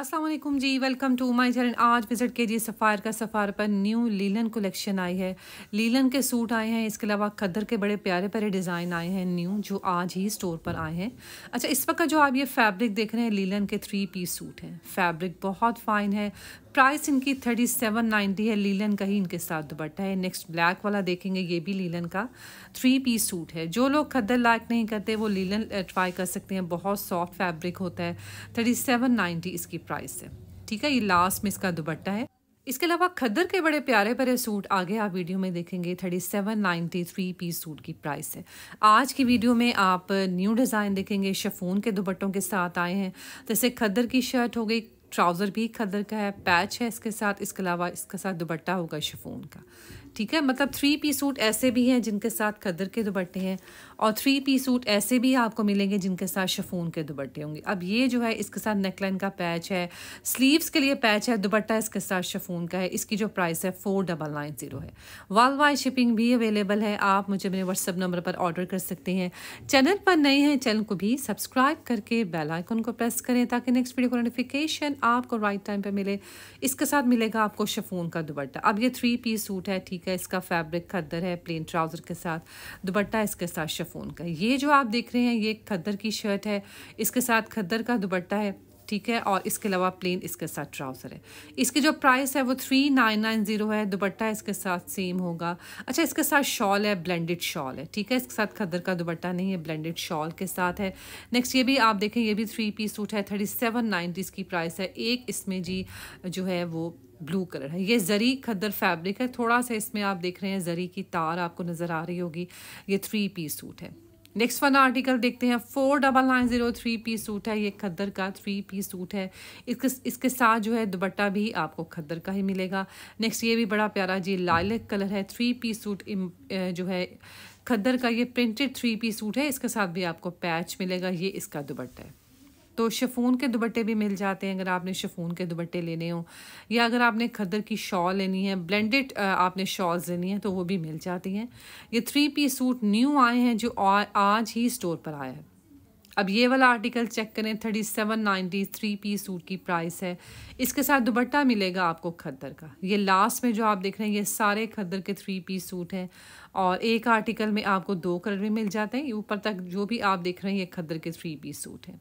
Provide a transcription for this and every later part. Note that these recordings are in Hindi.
Aslam ji welcome to my channel आज विज़िट कीजिए सफ़ार का सफ़ार पर न्यू लीलन कलेक्शन आई है लीलन के सूट आए हैं इसके अलावा कदर के बड़े प्यारे प्यारे डिज़ाइन आए हैं न्यू जो आज ही स्टोर पर आए हैं अच्छा इस वक्त जो आप ये फैब्रिक देख रहे हैं लीलन के थ्री पीस सूट हैं फैब्रिक बहुत फाइन है प्राइस इनकी थर्टी सेवन नाइन्टी है लीलन का ही इनके साथ दुपट्टा है नेक्स्ट ब्लैक वाला देखेंगे ये भी लीलन का थ्री पीस सूट है जो लोग खद्दर लाइक नहीं करते वो लीलन ट्राई कर सकते हैं बहुत सॉफ्ट फैब्रिक होता है थर्टी सेवन नाइन्टी इसकी प्राइस से ठीक है ये लास्ट में इसका दुबट्टा है इसके अलावा खद्दर के बड़े प्यारे प्यारे सूट आगे आप वीडियो में देखेंगे thirty seven ninety three piece suit की प्राइस है आज की वीडियो में आप न्यू डिज़ाइन देखेंगे शफून के दुबट्टों के साथ आए हैं जैसे खद्दर की शर्ट हो गई ट्राउज़र भी खदर का है पैच है इसके साथ इसके अलावा इसके साथ दुबट्टा होगा शफून का ठीक है मतलब थ्री पी सूट ऐसे भी हैं जिनके साथ खदर के दुपट्टे हैं और थ्री पी सूट ऐसे भी आपको मिलेंगे जिनके साथ शफून के दुपट्टे होंगे अब ये जो है इसके साथ नेकलाइन का पैच है स्लीव्स के लिए पैच है दुपट्टा इसके साथ शफून का है इसकी जो प्राइस है फोर डबल नाइन ज़ीरो है वर्ल्ड वाइड शिपिंग भी अवेलेबल है आप मुझे मेरे व्हाट्सअप नंबर पर ऑर्डर कर सकते हैं चैनल पर नए हैं चैनल को भी सब्सक्राइब करके बेल आइकन को प्रेस करें ताकि नेक्स्ट वीडियो को नोटिफिकेशन आपको राइट टाइम पर मिले इसके साथ मिलेगा आपको शफून का दुपट्टा अब ये थ्री पी सूट है ठीक है इसका फैब्रिक खद्दर है प्लेन ट्राउज़र के साथ दुपट्टा इसके साथ शफोन का ये जो आप देख रहे हैं ये खद्दर की शर्ट है इसके साथ खद्दर का दुपट्टा है ठीक है और इसके अलावा प्लेन इसके साथ ट्राउज़र है इसके जो प्राइस है वो थ्री नाइन नाइन ज़ीरो है दुपट्टा इसके साथ सेम होगा अच्छा इसके साथ शॉल है ब्लेंडेड शॉल है ठीक है इसके साथ खदर का दुपट्टा नहीं है ब्लेंडेड शॉल के साथ है नेक्स्ट ये भी आप देखें ये भी थ्री पीस सूट है थर्टी सेवन नाइन्टी इसकी प्राइस है एक इसमें जी जो है वो ब्लू कलर है ये ज़री खद्दर फैब्रिक है थोड़ा सा इसमें आप देख रहे हैं ज़री की तार आपको नज़र आ रही होगी ये थ्री पीस सूट है नेक्स्ट वन आर्टिकल देखते हैं four double nine zero three piece suit है ये खद्दर का थ्री पीस सूट है इसके इसके साथ जो है दुबट्टा भी आपको खद्दर का ही मिलेगा नेक्स्ट ये भी बड़ा प्यारा जी लाइलक कलर है थ्री पीस सूट जो है खद्दर का ये प्रिंटेड थ्री पीस सूट है इसके साथ भी आपको पैच मिलेगा ये इसका दुबट्टा है तो शफून के दुपट्टे भी मिल जाते हैं अगर आपने शफून के दुपट्टे लेने हो या अगर आपने खदर की शॉल लेनी है ब्लेंडेड आपने शॉल लेनी है तो वो भी मिल जाती हैं ये थ्री पीस सूट न्यू आए हैं जो आज ही स्टोर पर आया है अब ये वाला आर्टिकल चेक करें thirty seven ninety three P suit की प्राइस है इसके साथ दुबट्टा मिलेगा आपको खद्दर का ये लास्ट में जो आप देख रहे हैं ये सारे खद्दर के थ्री पी सूट हैं और एक आर्टिकल में आपको दो कलर भी मिल जाते हैं ऊपर तक जो भी आप देख रहे हैं ये खद्दर के थ्री पी सूट हैं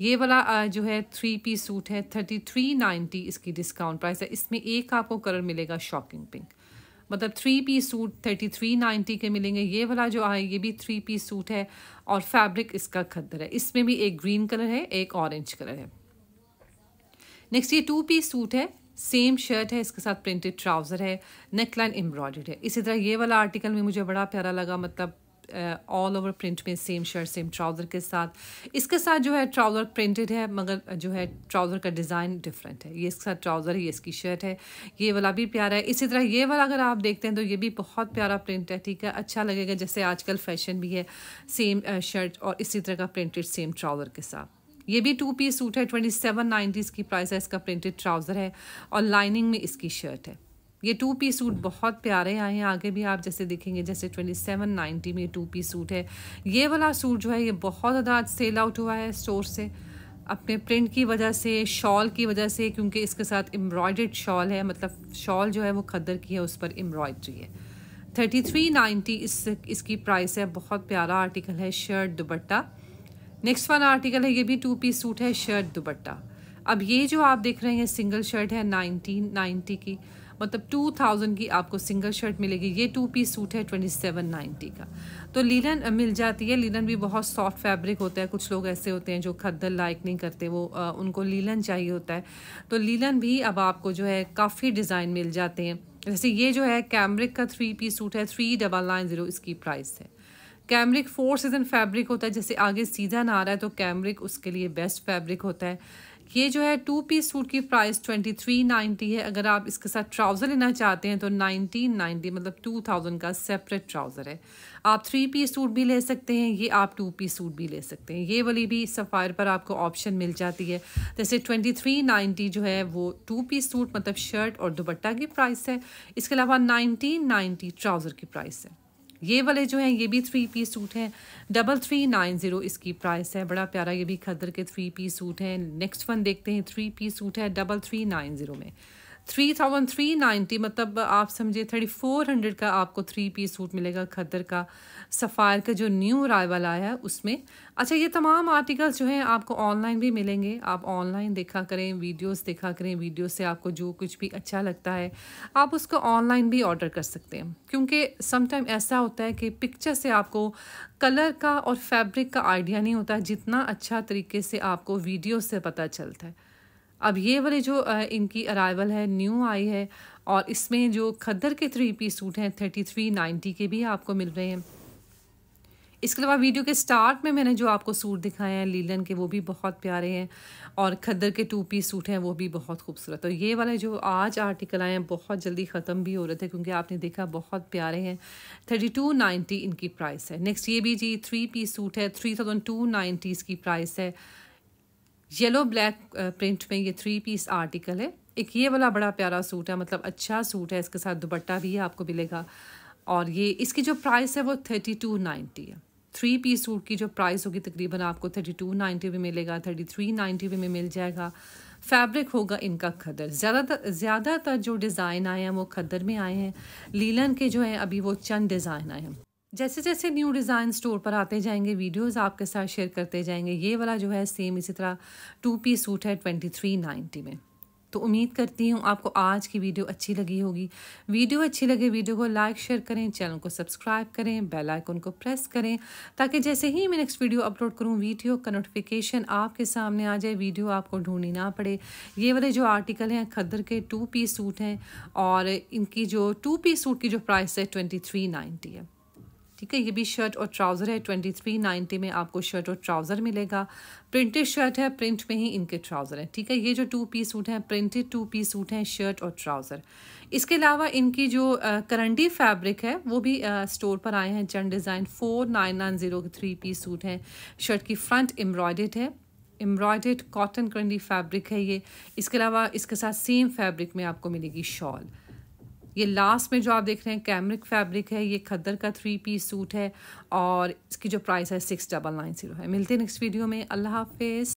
ये वाला जो है थ्री पीस सूट है थर्टी थ्री नाइन्टी इसकी डिस्काउंट प्राइस है इसमें एक आपको कलर मिलेगा शॉकिंग पिंक मतलब three piece suit thirty three ninety के मिलेंगे ये वाला जो है ये भी थ्री पीस सूट है और फैब्रिक इसका खद्दर है इसमें भी एक ग्रीन कलर है एक ऑरेंज कलर है नेक्स्ट ये टू पीस सूट है सेम शर्ट है इसके साथ प्रिंटेड ट्राउज़र है नेकलाइन एम्ब्रॉयड है इसी तरह ये वाला आर्टिकल में मुझे बड़ा प्यारा लगा मतलब ऑल ओवर प्रिंट में सेम शर्ट सेम ट्राउज़र के साथ इसके साथ जो है ट्राउज़र प्रिंटेड है मगर जो है ट्राउज़र का डिज़ाइन डिफरेंट है ये इसके साथ ट्राउज़र है ये इसकी शर्ट है ये वाला भी प्यारा है इसी तरह ये वाला अगर आप देखते हैं तो ये भी बहुत प्यारा प्रिंट है ठीक है अच्छा लगेगा जैसे आजकल फैशन भी है सेम शर्ट uh, और इसी तरह का प्रिंटेड सेम ट्राउज़र के साथ ये भी टू पीस सूट है ट्वेंटी सेवन नाइन्टीज़ की प्राइस है इसका प्रिंटेड ट्राउज़र है और लाइनिंग में इसकी शर्ट है ये टू पी सूट बहुत प्यारे आए हैं आगे भी आप जैसे देखेंगे जैसे ट्वेंटी सेवन नाइन्टी में टू पी सूट है ये वाला सूट जो है ये बहुत ज़्यादा सेल आउट हुआ है स्टोर से अपने प्रिंट की वजह से शॉल की वजह से क्योंकि इसके साथ एम्ब्रॉयड शॉल है मतलब शॉल जो है वो खद्दर की है उस पर एम्ब्रॉयड्री है थर्टी थ्री नाइन्टी इस इसकी प्राइस है बहुत प्यारा आर्टिकल है शर्ट दुबट्टा नेक्स्ट वाला आर्टिकल है ये भी टू पीस सूट है शर्ट दुबट्टा अब ये जो आप देख रहे हैं सिंगल शर्ट है नाइनटीन नाइन्टी की मतलब टू थाउजेंड की आपको सिंगल शर्ट मिलेगी ये टू पीस सूट है ट्वेंटी सेवन नाइन्टी का तो लीलन मिल जाती है लीलन भी बहुत सॉफ्ट फैब्रिक होता है कुछ लोग ऐसे होते हैं जो खद्दर लाइक नहीं करते वो आ, उनको लीलन चाहिए होता है तो लीलन भी अब आपको जो है काफ़ी डिज़ाइन मिल जाते हैं जैसे ये जो है कैमरिक का थ्री पीस सूट है थ्री डबल नाइन ज़ीरो इसकी प्राइस है कैमरिक फोर सीजन फैब्रिक होता है जैसे आगे सीज़न आ रहा है तो कैमरिक उसके लिए बेस्ट फैब्रिक होता है ये जो है टू पीस सूट की प्राइस ट्वेंटी थ्री नाइन्टी है अगर आप इसके साथ ट्राउज़र लेना चाहते हैं तो नाइनटीन नाइन्टी मतलब टू थाउजेंड का सेपरेट ट्राउज़र है आप थ्री पीस सूट भी ले सकते हैं ये आप टू पीस सूट भी ले सकते हैं ये वाली भी सफ़ायर पर आपको ऑप्शन मिल जाती है जैसे ट्वेंटी थ्री नाइन्टी जो है वो टू पीस सूट मतलब शर्ट और दुपट्टा की प्राइस है इसके अलावा नाइनटीन नाइन्टी ट्राउज़र की प्राइस है ये वाले जो हैं ये भी थ्री पीस सूट हैं डबल थ्री नाइन ज़ीरो इसकी प्राइस है बड़ा प्यारा ये भी खदर के थ्री पीस सूट हैं नेक्स्ट वन देखते हैं थ्री पीस सूट है डबल थ्री नाइन ज़ीरो में थ्री थाउजेंड थ्री नाइन्टी मतलब आप समझिए थर्टी फोर हंड्रेड का आपको थ्री पीस सूट मिलेगा खदर का सफ़ायर का जो न्यू अराइवल आया है उसमें अच्छा ये तमाम आर्टिकल्स जो हैं आपको ऑनलाइन भी मिलेंगे आप ऑनलाइन देखा करें वीडियोस देखा करें वीडियो से आपको जो कुछ भी अच्छा लगता है आप उसको ऑनलाइन भी ऑर्डर कर सकते हैं क्योंकि समटाइम ऐसा होता है कि पिक्चर से आपको कलर का और फैब्रिक का आइडिया नहीं होता जितना अच्छा तरीके से आपको वीडियो से पता चलता है अब ये वाले जो इनकी अराइवल है न्यू आई है और इसमें जो खद्दर के थ्री पी सूट हैं थर्टी थ्री नाइन्टी के भी आपको मिल रहे हैं इसके अलावा वीडियो के स्टार्ट में मैंने जो आपको सूट दिखाए हैं लीलन के वो भी बहुत प्यारे हैं और खद्दर के टू पीस सूट हैं वो भी बहुत खूबसूरत और तो ये वाले जो आज आर्टिकल आए हैं बहुत जल्दी ख़त्म भी हो रहे थे क्योंकि आपने देखा बहुत प्यारे हैं थर्टी टू नाइन्टी इनकी प्राइस है नेक्स्ट ये भी जी थ्री पीस सूट है थ्री थाउजेंड टू नाइन्टी इसकी प्राइस है येलो ब्लैक प्रिंट में ये थ्री पीस आर्टिकल है एक ये वाला बड़ा प्यारा सूट है मतलब अच्छा सूट है इसके साथ दुपट्टा भी है आपको मिलेगा और ये इसकी जो प्राइस है वो थर्टी टू नाइन्टी है थ्री पीस सूट की जो प्राइस होगी तकरीबन आपको थर्टी टू नाइन्टी भी मिलेगा थर्टी थ्री नाइन्टी भी में मिल जाएगा फैब्रिक होगा इनका खदर ज़्यादातर ज़्यादातर जो डिज़ाइन आए हैं वो खदर में आए हैं लीलन के जो हैं अभी वो चंद डिज़ाइन आए हैं जैसे जैसे न्यू डिज़ाइन स्टोर पर आते जाएंगे वीडियोस आपके साथ शेयर करते जाएंगे ये वाला जो है सेम इसी तरह टू पी सूट है ट्वेंटी थ्री नाइन्टी में तो उम्मीद करती हूँ आपको आज की वीडियो अच्छी लगी होगी वीडियो अच्छी लगे वीडियो को लाइक शेयर करें चैनल को सब्सक्राइब करें बेल आइकन को प्रेस करें ताकि जैसे ही मैं नेक्स्ट वीडियो अपलोड करूँ वीडियो का नोटिफिकेशन आपके सामने आ जाए वीडियो आपको ढूंढनी ना पड़े ये वाले जो आर्टिकल हैं खद्दर के टू पीस सूट हैं और इनकी जो टू पीस सूट की जो प्राइस है ट्वेंटी थ्री नाइन्टी है ठीक है ये भी शर्ट और ट्राउज़र है ट्वेंटी थ्री नाइन्टी में आपको शर्ट और ट्राउज़र मिलेगा प्रिंटेड शर्ट है प्रिंट में ही इनके ट्राउज़र हैं ठीक है ये जो टू पीस सूट हैं प्रिंटेड टू पीस सूट हैं शर्ट और ट्राउज़र इसके अलावा इनकी जो करंडी फैब्रिक है वो भी आ, स्टोर पर आए हैं चंद design four nine nine zero three piece suit हैं शर्ट की फ्रंट एम्ब्रॉयडेड है एम्ब्रॉयडेड कॉटन करंडी फैब्रिक है ये इसके अलावा इसके साथ सेम फैब्रिक में आपको मिलेगी शॉल ये लास्ट में जो आप देख रहे हैं कैमरिक फैब्रिक है ये खद्दर का थ्री पीस सूट है और इसकी जो प्राइस है सिक्स डबल नाइन ज़ीरो है मिलते हैं नेक्स्ट वीडियो में अल्लाह हाफिज़